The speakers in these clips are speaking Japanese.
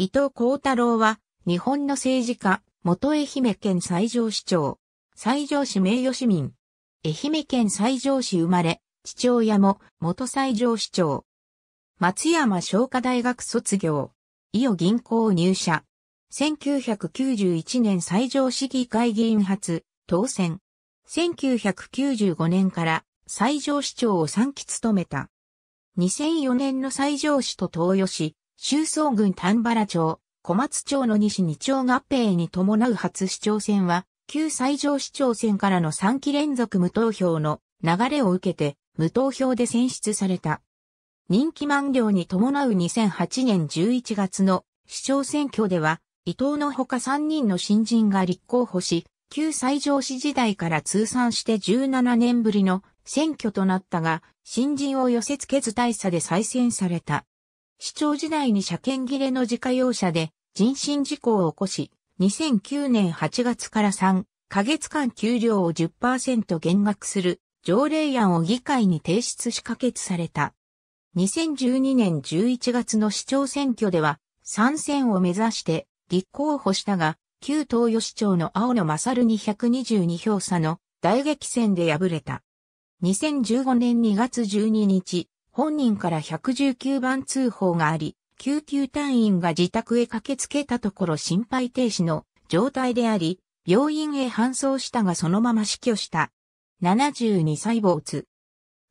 伊藤幸太郎は、日本の政治家、元愛媛県西条市長、西条市名誉市民、愛媛県西条市生まれ、父親も元西条市長、松山商科大学卒業、伊予銀行入社、1991年西条市議会議員初、当選。1995年から西条市長を3期務めた。2004年の西条市と東予市、周総郡丹原町、小松町の西二町合併に伴う初市長選は、旧最上市長選からの3期連続無投票の流れを受けて、無投票で選出された。人気満了に伴う2008年11月の市長選挙では、伊藤のほか3人の新人が立候補し、旧最上市時代から通算して17年ぶりの選挙となったが、新人を寄せ付けず大差で再選された。市長時代に車検切れの自家用車で人身事故を起こし、2009年8月から3ヶ月間給料を10%減額する条例案を議会に提出し可決された。2012年11月の市長選挙では参戦を目指して立候補したが、旧東予市長の青野勝に2 2 2票差の大激戦で敗れた。2015年2月12日、本人から119番通報があり、救急隊員が自宅へ駆けつけたところ心肺停止の状態であり、病院へ搬送したがそのまま死去した。72歳没。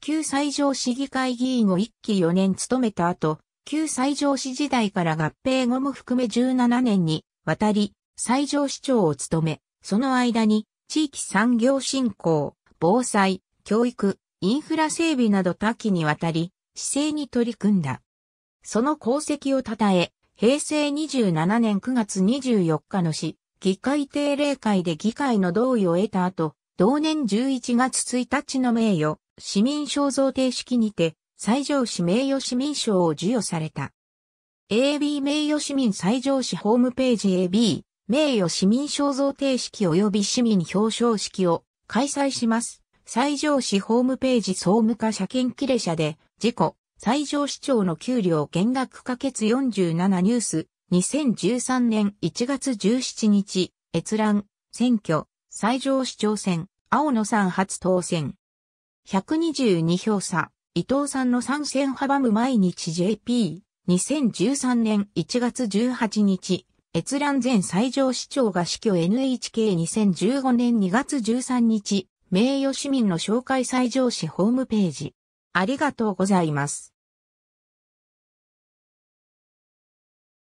旧西条市議会議員を1期4年務めた後、旧西条市時代から合併後も含め17年にわたり、西条市長を務め、その間に地域産業振興、防災、教育、インフラ整備など多岐にわたり、姿勢に取り組んだ。その功績を称え、平成27年9月24日の市、議会定例会で議会の同意を得た後、同年11月1日の名誉、市民肖像定式にて、最上市名誉市民賞を授与された。AB 名誉市民最上市ホームページ AB 名誉市民肖像定式及び市民表彰式を開催します。西条市ホームページ総務課車検切れ車で、事故、西条市長の給料減額可決47ニュース、2013年1月17日、閲覧、選挙、西条市長選、青野さん初当選。122票差、伊藤さんの参戦阻む毎日 JP、2013年1月18日、閲覧前西条市長が死去 NHK2015 年2月13日、名誉市民の紹介最上市ホームページ。ありがとうございます。